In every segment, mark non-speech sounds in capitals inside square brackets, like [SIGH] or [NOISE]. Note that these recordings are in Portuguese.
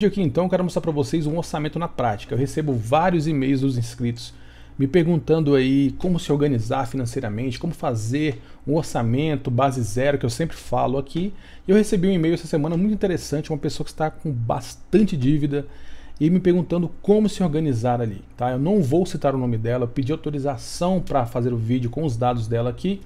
vídeo aqui então eu quero mostrar para vocês um orçamento na prática. Eu recebo vários e-mails dos inscritos me perguntando aí como se organizar financeiramente, como fazer um orçamento base zero, que eu sempre falo aqui. Eu recebi um e-mail essa semana muito interessante, uma pessoa que está com bastante dívida e me perguntando como se organizar ali, tá? Eu não vou citar o nome dela, pedi autorização para fazer o vídeo com os dados dela aqui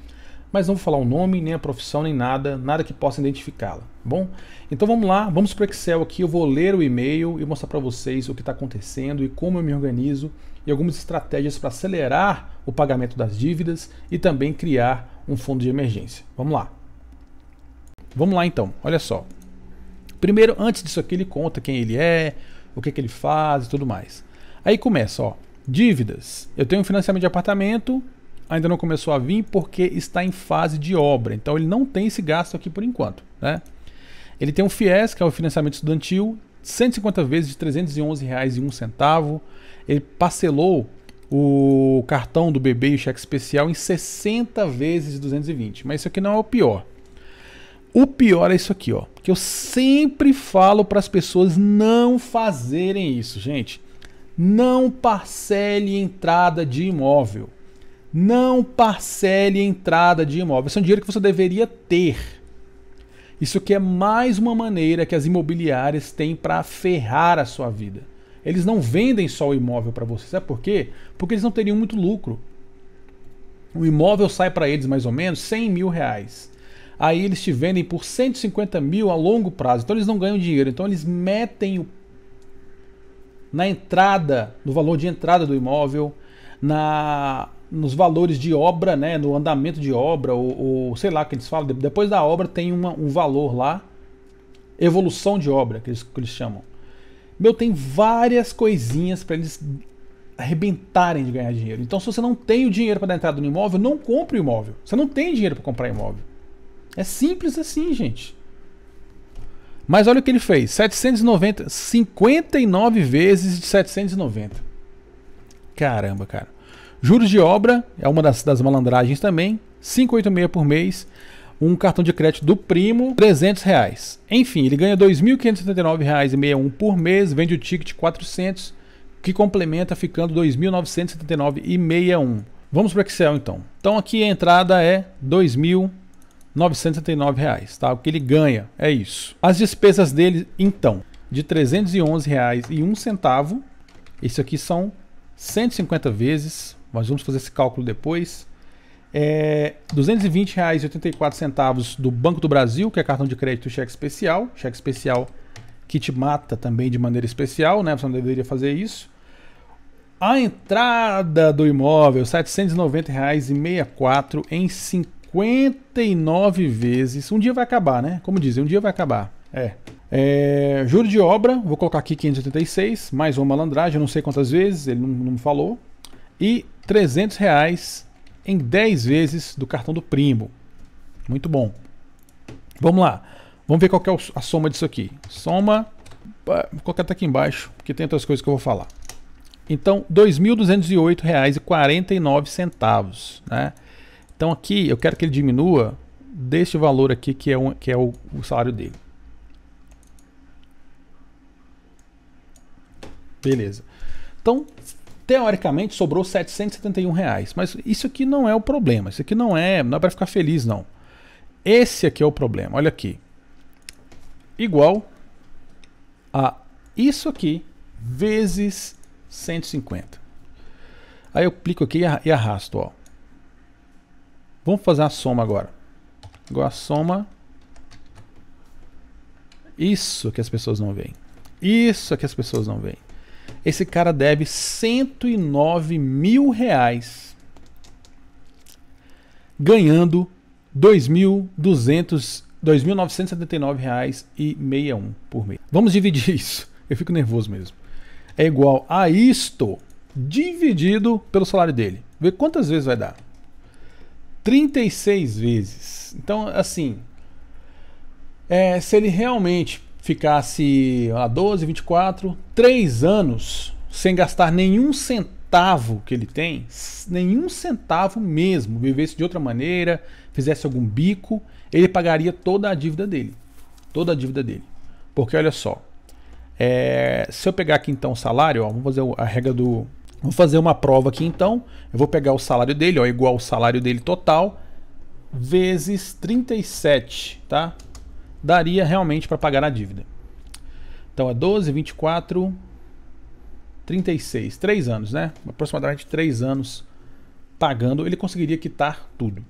mas não vou falar o nome, nem a profissão, nem nada, nada que possa identificá-la. Tá bom, então vamos lá, vamos para o Excel aqui, eu vou ler o e-mail e mostrar para vocês o que está acontecendo e como eu me organizo e algumas estratégias para acelerar o pagamento das dívidas e também criar um fundo de emergência. Vamos lá. Vamos lá então, olha só. Primeiro, antes disso aqui, ele conta quem ele é, o que, que ele faz e tudo mais. Aí começa, ó, dívidas. Eu tenho um financiamento de apartamento, ainda não começou a vir porque está em fase de obra. Então ele não tem esse gasto aqui por enquanto. Né? Ele tem um FIES, que é o financiamento estudantil, 150 vezes de R$ 311,01. Ele parcelou o cartão do bebê e o cheque especial em 60 vezes de 220. Mas isso aqui não é o pior. O pior é isso aqui, ó, que eu sempre falo para as pessoas não fazerem isso, gente. Não parcele entrada de imóvel. Não parcele entrada de imóvel. Isso é um dinheiro que você deveria ter. Isso que é mais uma maneira que as imobiliárias têm para ferrar a sua vida. Eles não vendem só o imóvel para você. Sabe por quê? Porque eles não teriam muito lucro. O imóvel sai para eles mais ou menos 100 mil reais. Aí eles te vendem por 150 mil a longo prazo. Então eles não ganham dinheiro. Então eles metem o... na entrada, no valor de entrada do imóvel, na nos valores de obra, né, no andamento de obra, ou, ou sei lá que eles falam, depois da obra tem uma, um valor lá, evolução de obra, que eles, que eles chamam. Meu, tem várias coisinhas para eles arrebentarem de ganhar dinheiro. Então, se você não tem o dinheiro para dar entrada no imóvel, não compre o imóvel. Você não tem dinheiro para comprar imóvel. É simples assim, gente. Mas olha o que ele fez: 790, 59 vezes de 790. Caramba, cara. Juros de obra é uma das, das malandragens também, 586 por mês, um cartão de crédito do primo, 300 reais. Enfim, ele ganha R$ 2.579,61 por mês, vende o ticket 400, que complementa ficando R$ 2.979,61. Vamos para o Excel então. Então aqui a entrada é R$ 2.979, tá? O que ele ganha é isso. As despesas dele então, de R$ 311,01. Isso aqui são 150 vezes, mas vamos fazer esse cálculo depois. É, R$ 220,84 do Banco do Brasil, que é cartão de crédito cheque especial. Cheque especial que te mata também de maneira especial, né? Você não deveria fazer isso. A entrada do imóvel, R$ 790,64 em 59 vezes. Um dia vai acabar, né? Como dizem, um dia vai acabar. É. É, juro de obra, vou colocar aqui 586, mais uma malandragem, não sei quantas vezes, ele não, não falou. E 300 reais em 10 vezes do cartão do primo. Muito bom. Vamos lá. Vamos ver qual é a soma disso aqui. Soma, vou colocar até aqui embaixo, porque tem outras coisas que eu vou falar. Então, R$ 2.208,49, né? Então aqui eu quero que ele diminua deste valor aqui que é, um, que é o, o salário dele. Beleza. Então, teoricamente, sobrou 771 reais. Mas isso aqui não é o problema. Isso aqui não é, não é para ficar feliz, não. Esse aqui é o problema. Olha aqui. Igual a isso aqui vezes 150. Aí eu clico aqui e arrasto. Ó. Vamos fazer a soma agora. Igual a soma. Isso que as pessoas não veem. Isso que as pessoas não veem. Esse cara deve 109 mil reais, ganhando 2.979 reais e 61 por mês. Vamos dividir [LAUGHS] isso. Eu fico nervoso mesmo. É igual a isto dividido pelo salário dele. Vê quantas vezes vai dar. 36 vezes. Então, assim, é, se ele realmente ficasse a 12, 24, 3 anos sem gastar nenhum centavo que ele tem, nenhum centavo mesmo, vivesse de outra maneira, fizesse algum bico, ele pagaria toda a dívida dele. Toda a dívida dele. Porque olha só, é, se eu pegar aqui então o salário, ó, vamos fazer a regra do. Vou fazer uma prova aqui então. Eu vou pegar o salário dele, ó, igual o salário dele total, vezes 37, tá? daria realmente para pagar a dívida. Então é 12, 24, 36, 3 anos, né? Aproximadamente 3 anos pagando, ele conseguiria quitar tudo.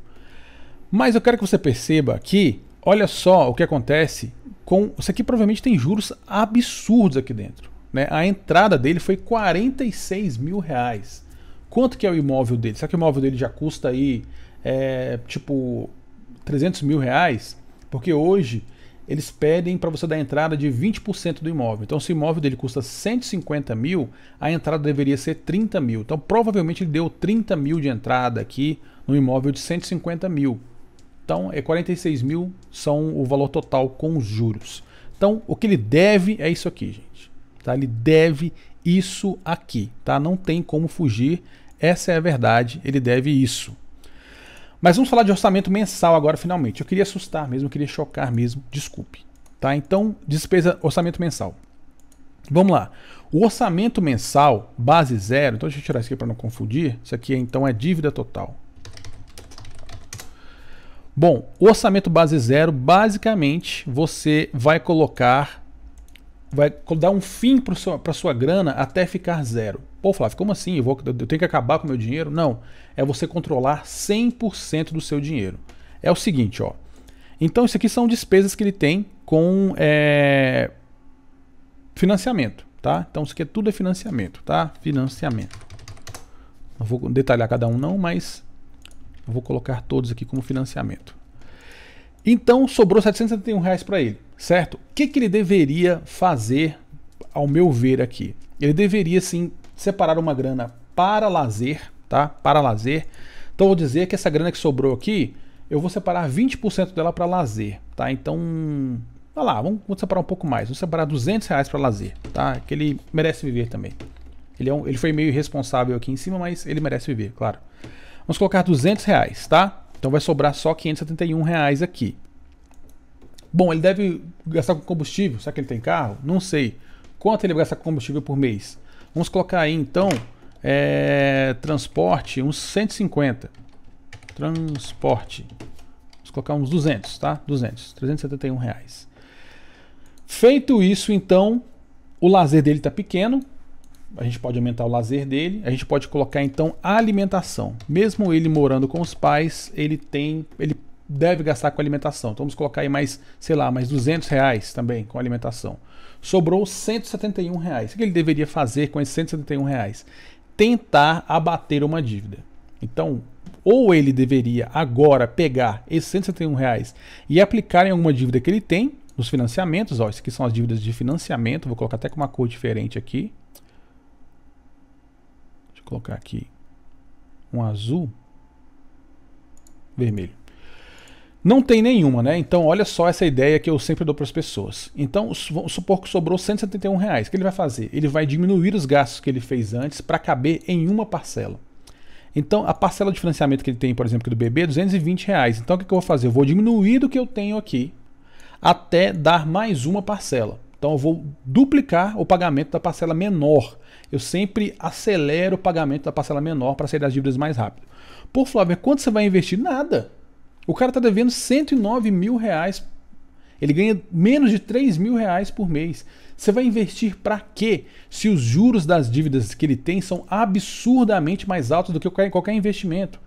Mas eu quero que você perceba que, olha só o que acontece com. Isso aqui provavelmente tem juros absurdos aqui dentro. Né? A entrada dele foi 46 mil reais. Quanto que é o imóvel dele? Será que o imóvel dele já custa aí, é, tipo, 300 mil reais? Porque hoje eles pedem para você dar entrada de 20% do imóvel. Então, se o imóvel dele custa 150 mil, a entrada deveria ser 30 mil. Então, provavelmente ele deu 30 mil de entrada aqui no imóvel de 150 mil. Então, é 46 mil são o valor total com os juros. Então, o que ele deve é isso aqui, gente. Tá? Ele deve isso aqui, tá? Não tem como fugir. Essa é a verdade. Ele deve isso. Mas vamos falar de orçamento mensal agora, finalmente. Eu queria assustar mesmo, eu queria chocar mesmo. Desculpe. Tá? Então, despesa, orçamento mensal. Vamos lá. O orçamento mensal, base zero. Então, deixa eu tirar isso aqui para não confundir. Isso aqui, então, é dívida total. Bom, orçamento base zero, basicamente, você vai colocar, vai dar um fim para sua, sua grana até ficar zero. Pô, Flávio, como assim? Eu, vou, eu tenho que acabar com o meu dinheiro? Não. É você controlar 100% do seu dinheiro. É o seguinte, ó. Então, isso aqui são despesas que ele tem com é, financiamento, tá? Então, isso aqui é tudo é financiamento, tá? Financiamento. Não vou detalhar cada um não, mas vou colocar todos aqui como financiamento. Então, sobrou R$ 771 reais para ele, certo? O que, que ele deveria fazer, ao meu ver aqui? Ele deveria, sim, separar uma grana para lazer, tá? Para lazer. Então vou dizer que essa grana que sobrou aqui, eu vou separar 20% dela para lazer, tá? Então, vai lá, vamos, vamos separar um pouco mais. Vou separar 200 reais para lazer, tá? Que ele merece viver também. Ele, é um, ele foi meio irresponsável aqui em cima, mas ele merece viver, claro. Vamos colocar 200 reais, tá? Então vai sobrar só 571 reais aqui. Bom, ele deve gastar com combustível. Será que ele tem carro? Não sei. Quanto ele gasta com combustível por mês? Vamos colocar aí então é, transporte uns 150. Transporte. Vamos colocar uns 200, tá? 200, 371 reais. Feito isso, então, o lazer dele está pequeno. A gente pode aumentar o lazer dele. A gente pode colocar então a alimentação. Mesmo ele morando com os pais, ele tem, ele deve gastar com alimentação. Então vamos colocar aí mais, sei lá, mais 200 reais também com alimentação. Sobrou 171 reais. O que ele deveria fazer com esses 171 reais? Tentar abater uma dívida. Então, ou ele deveria agora pegar esses 171 reais e aplicar em alguma dívida que ele tem, nos financiamentos, ó, isso aqui são as dívidas de financiamento, vou colocar até com uma cor diferente aqui. Deixa eu colocar aqui um azul, vermelho. Não tem nenhuma, né? Então olha só essa ideia que eu sempre dou para as pessoas. Então vamos supor que sobrou 171 reais. O que ele vai fazer? Ele vai diminuir os gastos que ele fez antes para caber em uma parcela. Então a parcela de financiamento que ele tem, por exemplo, do bebê é 220 reais. Então o que eu vou fazer? Eu vou diminuir do que eu tenho aqui até dar mais uma parcela. Então eu vou duplicar o pagamento da parcela menor. Eu sempre acelero o pagamento da parcela menor para sair das dívidas mais rápido. Por Flávio, quanto você vai investir? Nada. O cara tá devendo 109 mil reais. Ele ganha menos de 3 mil reais por mês. Você vai investir para quê? Se os juros das dívidas que ele tem são absurdamente mais altos do que qualquer investimento.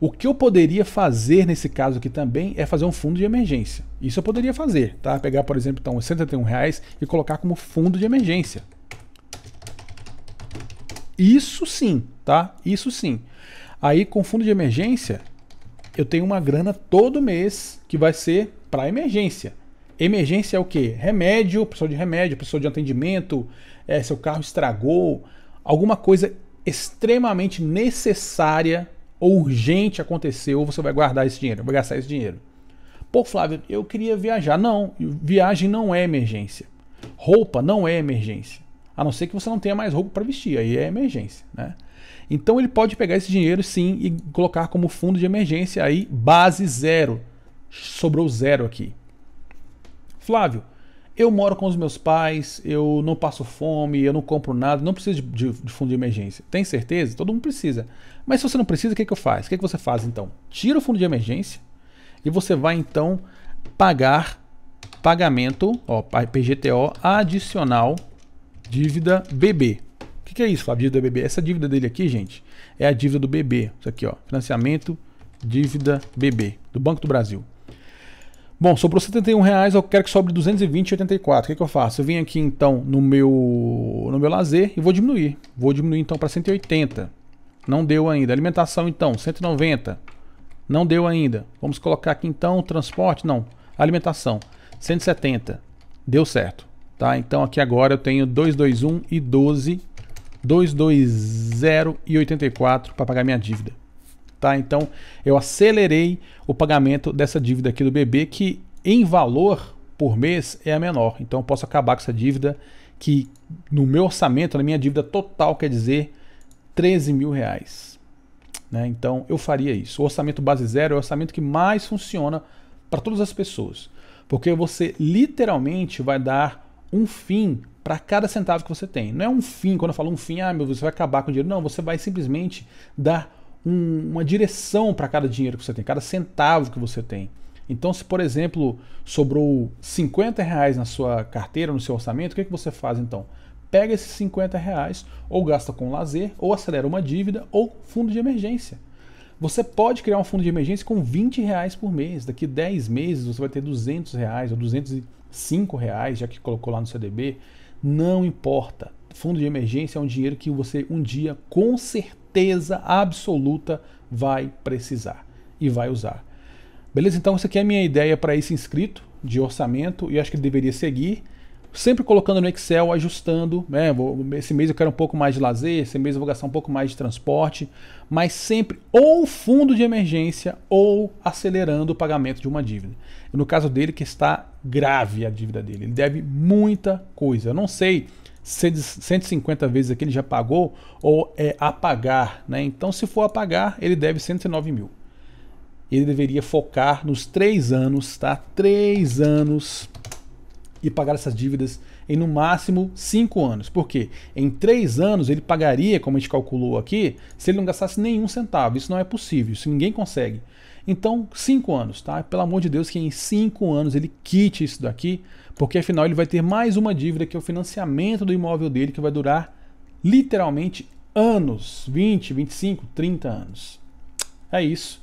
O que eu poderia fazer nesse caso aqui também é fazer um fundo de emergência. Isso eu poderia fazer, tá? Pegar, por exemplo, então, 131 reais e colocar como fundo de emergência. Isso sim, tá? Isso sim. Aí com fundo de emergência, eu tenho uma grana todo mês que vai ser para emergência. Emergência é o quê? Remédio, pessoal de remédio, pessoal de atendimento, é, seu carro estragou, alguma coisa extremamente necessária ou urgente aconteceu, você vai guardar esse dinheiro, vai gastar esse dinheiro. Pô, Flávio, eu queria viajar. Não, viagem não é emergência. Roupa não é emergência. A não ser que você não tenha mais roupa para vestir, aí é emergência, né? Então ele pode pegar esse dinheiro sim e colocar como fundo de emergência aí base zero. Sobrou zero aqui. Flávio, eu moro com os meus pais, eu não passo fome, eu não compro nada, não preciso de, de, de fundo de emergência. Tem certeza? Todo mundo precisa. Mas se você não precisa, o que, que eu faço? O que, que você faz então? Tira o fundo de emergência e você vai então pagar pagamento, ó, ipgto, adicional dívida BB que é isso, Flávio? Dívida do BB. Essa dívida dele aqui, gente, é a dívida do BB. Isso aqui, ó. Financiamento, dívida BB, do Banco do Brasil. Bom, sobrou 71 reais, eu quero que sobre 220,84. O que, é que eu faço? Eu vim aqui então no meu no meu lazer e vou diminuir. Vou diminuir então para 180. Não deu ainda. Alimentação então, 190. Não deu ainda. Vamos colocar aqui então transporte, não. Alimentação, 170. Deu certo, tá? Então aqui agora eu tenho 221 e 12 220 e 84 para pagar minha dívida. Tá? Então eu acelerei o pagamento dessa dívida aqui do bebê que em valor por mês é a menor. Então eu posso acabar com essa dívida que no meu orçamento, na minha dívida total, quer dizer 13 mil reais. Né? Então eu faria isso. O orçamento base zero é o orçamento que mais funciona para todas as pessoas. Porque você literalmente vai dar um fim para cada centavo que você tem. Não é um fim, quando eu falo um fim, ah, meu, você vai acabar com o dinheiro. Não, você vai simplesmente dar um, uma direção para cada dinheiro que você tem, cada centavo que você tem. Então, se por exemplo sobrou 50 reais na sua carteira, no seu orçamento, o que, é que você faz então? Pega esses 50 reais, ou gasta com lazer, ou acelera uma dívida, ou fundo de emergência. Você pode criar um fundo de emergência com 20 reais por mês. Daqui 10 meses você vai ter 200 reais ou 200 cinco reais, já que colocou lá no CDB, não importa. Fundo de emergência é um dinheiro que você um dia, com certeza absoluta, vai precisar e vai usar. Beleza? Então, essa aqui é a minha ideia para esse inscrito de orçamento e acho que ele deveria seguir sempre colocando no Excel, ajustando. Né? Vou, esse mês eu quero um pouco mais de lazer, esse mês eu vou gastar um pouco mais de transporte, mas sempre ou fundo de emergência ou acelerando o pagamento de uma dívida. No caso dele, que está grave a dívida dele, ele deve muita coisa. Eu não sei 150 vezes aqui ele já pagou ou é apagar né? Então, se for apagar ele deve 109 mil. Ele deveria focar nos três anos, tá? Três anos e pagar essas dívidas em no máximo 5 anos. Porque em 3 anos ele pagaria, como a gente calculou aqui, se ele não gastasse nenhum centavo. Isso não é possível, isso ninguém consegue. Então, 5 anos, tá? Pelo amor de Deus, que em 5 anos ele quite isso daqui, porque afinal ele vai ter mais uma dívida que é o financiamento do imóvel dele que vai durar literalmente anos, 20, 25, 30 anos. É isso.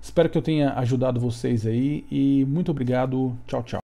Espero que eu tenha ajudado vocês aí e muito obrigado. Tchau, tchau.